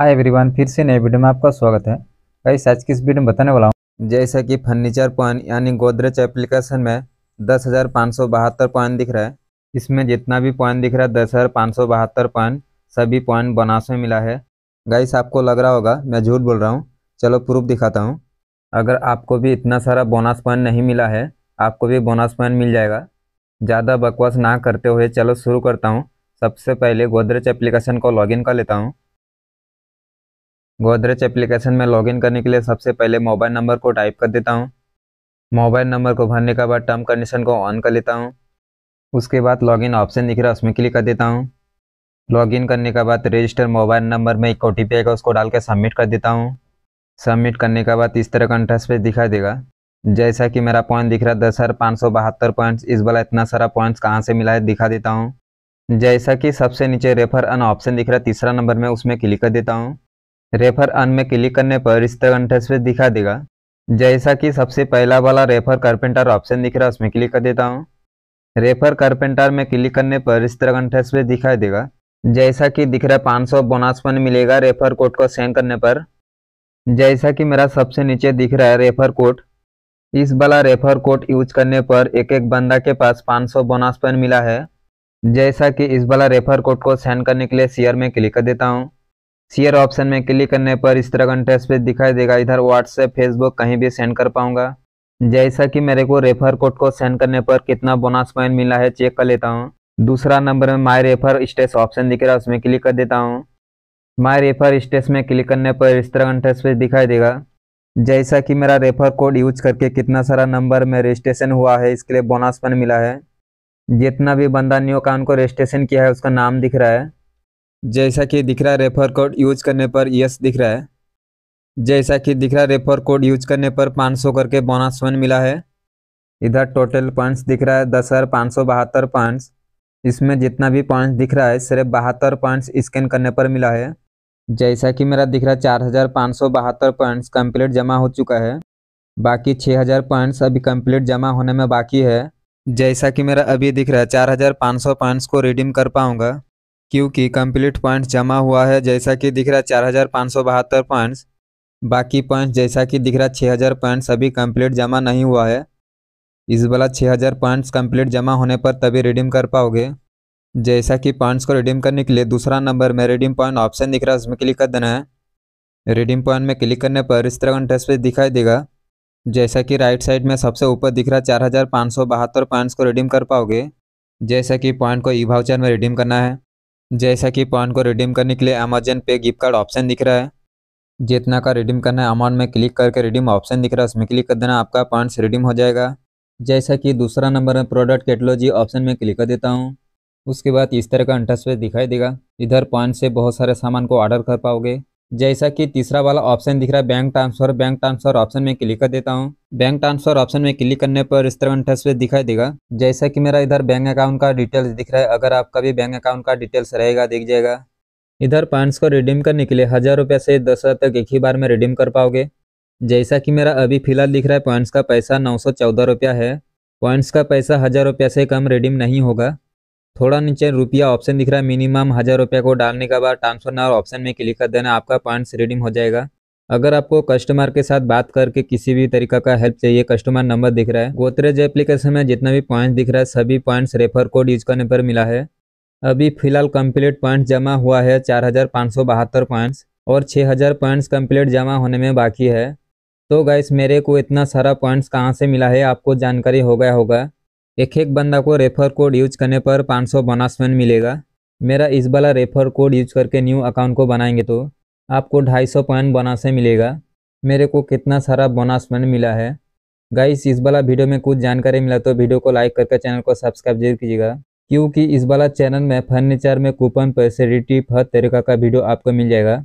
hi everyone फिर से नए वीडियो में आपका स्वागत है गाइस आज की इस वीडियो में बताने वाला हूँ जैसा कि फर्नीचर पॉइंट यानी गोदरेज एप्लीकेशन में दस हज़ार पाँच सौ बहत्तर पॉइंट दिख रहा है इसमें जितना भी पॉइंट दिख रहा है दस हज़ार पाँच सौ बहत्तर पॉइंट सभी पॉइंट बनास में मिला है गाइस आपको लग रहा होगा मैं झूठ बोल रहा हूँ चलो प्रूफ दिखाता हूँ अगर आपको भी इतना सारा बोनस पॉइंट नहीं मिला है आपको भी बोनस पॉइंट मिल जाएगा ज़्यादा बकवास ना करते हुए चलो शुरू करता हूँ सबसे पहले गोदरेज एप्लीकेशन को लॉगिन कर लेता हूँ गोदरेज एप्लीकेशन में लॉगिन करने के लिए सबसे पहले मोबाइल नंबर को टाइप कर देता हूँ मोबाइल नंबर को भरने के बाद टर्म कंडीशन को ऑन कर लेता हूँ उसके बाद लॉगिन ऑप्शन दिख रहा है उसमें क्लिक कर देता हूँ लॉगिन करने के बाद रजिस्टर मोबाइल नंबर में एक ओ टी आएगा उसको डाल के सबमिट कर देता हूँ सबमिट करने के बाद इस तरह का इंटरेस्ट पेज दिखा देगा जैसा कि मेरा पॉइंट दिख रहा है दस हज़ार पाँच सौ बहत्तर पॉइंट्स इस वाला इतना सारा पॉइंट्स कहाँ से मिला है दिखा देता हूँ जैसा कि सबसे नीचे रेफर अन ऑप्शन दिख रहा है तीसरा नंबर में उसमें क्लिक कर देता हूँ रेफर अन में क्लिक करने पर इस तरह इंटरफेस दिखा देगा जैसा कि सबसे पहला वाला रेफर कारपेंटर ऑप्शन दिख रहा है उसमें क्लिक कर देता हूँ रेफर कारपेंटर में क्लिक करने पर इस तरह इंटरफेस दिखाई देगा जैसा कि दिख रहा है पाँच सौ बोनस पॉइंट मिलेगा रेफर कोड को सेंड करने पर जैसा कि मेरा सबसे नीचे दिख रहा है रेफर कोड इस वाला रेफर कोड यूज करने पर एक एक बंदा के पास 500 बोनस पॉइंट मिला है जैसा कि इस वाला रेफर कोड को सेंड करने के लिए शेयर में क्लिक कर देता हूँ शेयर ऑप्शन में क्लिक करने पर इस तरह का इंटरेस्ट पेज दिखाई देगा इधर व्हाट्सएप फेसबुक कहीं भी सेंड कर पाऊंगा जैसा कि मेरे को रेफर कोड को सेंड करने पर कितना बोनस पॉइंट मिला है चेक कर लेता हूँ दूसरा नंबर में माई रेफर स्टेस ऑप्शन दिख रहा है उसमें क्लिक कर देता हूँ माई रेफर स्टेस में क्लिक करने पर इस तरह का इंटरेस्ट पेज दिखाई देगा जैसा कि मेरा रेफर कोड यूज करके कितना सारा नंबर में रजिस्ट्रेशन हुआ है इसके लिए बोनस पॉइंट मिला है जितना भी बंदा न्यू अकाउंट को रजिस्ट्रेशन किया है उसका नाम दिख रहा है जैसा कि दिख रहा है रेफर कोड यूज करने पर यस दिख रहा है जैसा कि दिख रहा है रेफर कोड यूज करने पर 500 करके बोनस वन मिला है इधर टोटल पॉइंट्स दिख रहा है दस हज़ार पाँच सौ बहत्तर पॉइंट्स इसमें जितना भी पॉइंट्स दिख रहा है सिर्फ बहत्तर पॉइंट्स स्कैन करने पर मिला है जैसा कि मेरा दिख रहा है चार हज़ार पाँच सौ बहत्तर पॉइंट्स कम्प्लीट जमा हो चुका है बाकी छः हज़ार पॉइंट्स अभी कम्प्लीट जमा होने में बाकी है जैसा कि मेरा अभी दिख रहा है चार हज़ार पाँच सौ पॉइंट्स को रिडीम कर पाऊँगा क्योंकि कंप्लीट पॉइंट्स जमा हुआ है जैसा कि दिख रहा है चार हज़ार पाँच सौ बहत्तर पॉइंट्स बाकी पॉइंट्स जैसा कि दिख रहा है हज़ार पॉइंट्स अभी कंप्लीट जमा नहीं हुआ है इस वाला छः हज़ार पॉइंट्स कंप्लीट जमा होने पर तभी रिडीम कर पाओगे जैसा कि पॉइंट्स को रिडीम करने के लिए दूसरा नंबर में रिडीम पॉइंट ऑप्शन दिख रहा है उसमें क्लिक कर देना है रिडीम पॉइंट में क्लिक करने पर इस तरह का पेज दिखाई देगा जैसा कि राइट साइड में सबसे ऊपर दिख रहा है चार हज़ार पाँच सौ बहत्तर पॉइंट्स को रिडीम कर पाओगे जैसा कि पॉइंट को ई भाउचर में रिडीम करना है जैसा कि पॉइंट को रिडीम करने के लिए अमेजन पे गिफ्ट कार्ड ऑप्शन दिख रहा है जितना का रिडीम करना है अमाउंट में क्लिक करके रिडीम ऑप्शन दिख रहा है उसमें क्लिक कर देना आपका पॉइंट्स रिडीम हो जाएगा जैसा कि दूसरा नंबर में प्रोडक्ट कैटलॉजी ऑप्शन में क्लिक कर देता हूँ उसके बाद इस तरह का इंटरफेस दिखाई देगा इधर पॉइंट से बहुत सारे सामान को ऑर्डर कर पाओगे जैसा कि तीसरा वाला ऑप्शन दिख रहा है bank transfer bank transfer option में क्लिक कर देता हूँ बैंक ट्रांसफर ऑप्शन में क्लिक करने पर इस तरह दिखाई देगा जैसा कि मेरा इधर बैंक अकाउंट का डिटेल्स दिख रहा है अगर आपका भी बैंक अकाउंट का डिटेल्स रहेगा दिख जाएगा इधर पॉइंट्स को रिडीम करने के लिए हज़ार रुपये से दस हज़ार तक एक ही बार में रिडीम कर पाओगे जैसा कि मेरा अभी फिलहाल दिख रहा है पॉइंट्स का पैसा नौ सौ चौदह रुपया है पॉइंट्स का पैसा हज़ार रुपया से कम रिडीम नहीं होगा थोड़ा नीचे रुपया ऑप्शन दिख रहा है मिनिमम हज़ार रुपये को डालने का बाद ट्रांसफर और ऑप्शन में क्लिक कर देना आपका पॉइंट्स रिडीम हो जाएगा अगर आपको कस्टमर के साथ बात करके किसी भी तरीका का हेल्प चाहिए कस्टमर नंबर दिख रहा है गोदरेज एप्लीकेशन में जितना भी पॉइंट्स दिख रहा है सभी पॉइंट्स रेफर कोड यूज करने पर मिला है अभी फिलहाल कंप्लीट पॉइंट्स जमा हुआ है चार हज़ार पाँच सौ बहत्तर पॉइंट्स और छः हज़ार पॉइंट्स कंप्लीट जमा होने में बाकी है तो गैस मेरे को इतना सारा पॉइंट्स कहाँ से मिला है आपको जानकारी हो गया होगा एक एक बंदा को रेफर कोड यूज करने पर 500 सौ बोनासमेंट मिलेगा मेरा इस वाला रेफर कोड यूज करके न्यू अकाउंट को बनाएंगे तो आपको 250 सौ पॉइंट बोनासें मिलेगा मेरे को कितना सारा बोनासमेंट मिला है गाइस इस वाला वीडियो में कुछ जानकारी मिला तो वीडियो को लाइक करके चैनल को सब्सक्राइब जरूर कीजिएगा क्योंकि इस वाला चैनल में फर्नीचर में कूपन पैसे रिटीप हर तरीका का वीडियो आपको मिल जाएगा